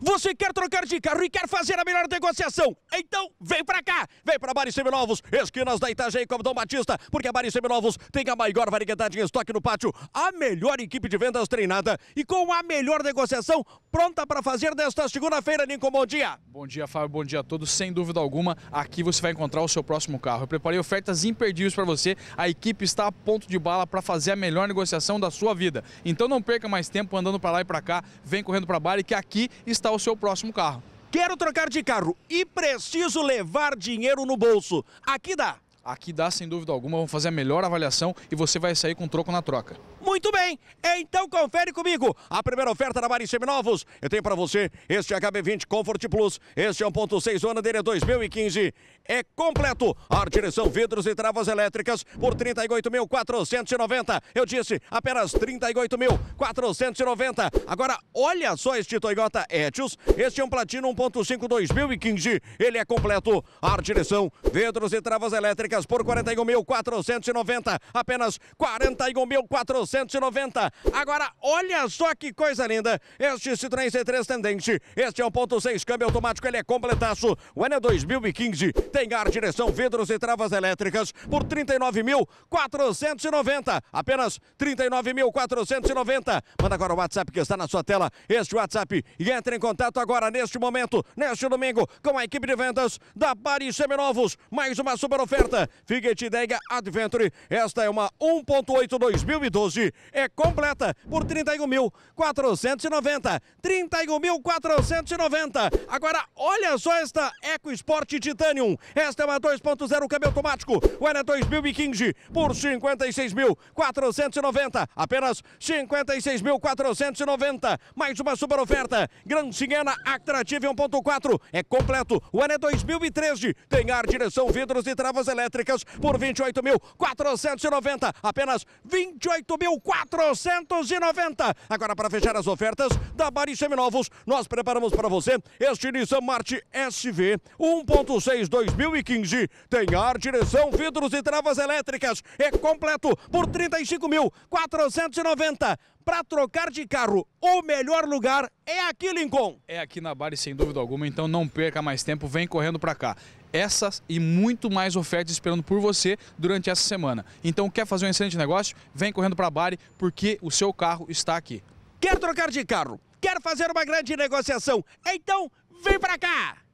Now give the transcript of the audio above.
Você quer trocar de carro e quer fazer a melhor negociação? Então vem pra cá! Vem pra Bari Seminovos, esquinas da Itajaí como Dom Batista, porque a Bari Seminovos tem a maior variedade em estoque no pátio, a melhor equipe de vendas treinada e com a melhor negociação pronta para fazer nesta segunda-feira, Nico. Bom dia! Bom dia, Fábio. Bom dia a todos. Sem dúvida alguma, aqui você vai encontrar o seu próximo carro. Eu preparei ofertas imperdíveis para você. A equipe está a ponto de bala para fazer a melhor negociação da sua vida. Então não perca mais tempo andando para lá e para cá. Vem correndo pra Bari que aqui está o seu próximo carro. Quero trocar de carro e preciso levar dinheiro no bolso. Aqui dá. Aqui dá, sem dúvida alguma, vão fazer a melhor avaliação e você vai sair com troco na troca. Muito bem, então confere comigo a primeira oferta da Maris Seminovos. Eu tenho para você este HB20 Comfort Plus, este é 1.6, o ano dele é 2015. É completo, ar, direção, vidros e travas elétricas por 38.490. Eu disse, apenas 38.490. Agora, olha só este Toyota Etios, este é um Platino 1.5 2015. Ele é completo, ar, direção, vidros e travas elétricas Secas por 41.490, apenas 41.490. Agora, olha só que coisa linda, este Citroën C3 Tendente, este é 1.6 câmbio automático, ele é completaço, o ano é 2015, tem ar, direção, vidros e travas elétricas por 39.490, apenas 39.490. Manda agora o WhatsApp que está na sua tela, este WhatsApp, e entre em contato agora neste momento, neste domingo, com a equipe de vendas da Paris Seminovos, mais uma super oferta Honda, Fiat Adventure. Esta é uma 1.8 2012, é completa por 31.490, 31.490. Agora olha só esta EcoSport Titanium, esta é uma 2.0 câmbio automático, o ano é 2015 por 56.490, apenas 56.490. Mais uma super oferta, Gran Siena Actrative 1.4, é completo, o ano é 2013, tem ar, direção, vidros e travas elétricas elétricas por 28.490, apenas 28.490. Agora para fechar as ofertas da Bari Seminovos, nós preparamos para você este Nissan Marte SV 1.6 2015. Tem ar, direção, vidros e travas elétricas. É completo por 35.490 para trocar de carro, o melhor lugar é aqui, Lincoln. É aqui na Bari, sem dúvida alguma, então não perca mais tempo, vem correndo para cá. Essas e muito mais ofertas esperando por você durante essa semana. Então, quer fazer um excelente negócio? Vem correndo para a Bari, porque o seu carro está aqui. Quer trocar de carro? Quer fazer uma grande negociação? Então, vem para cá!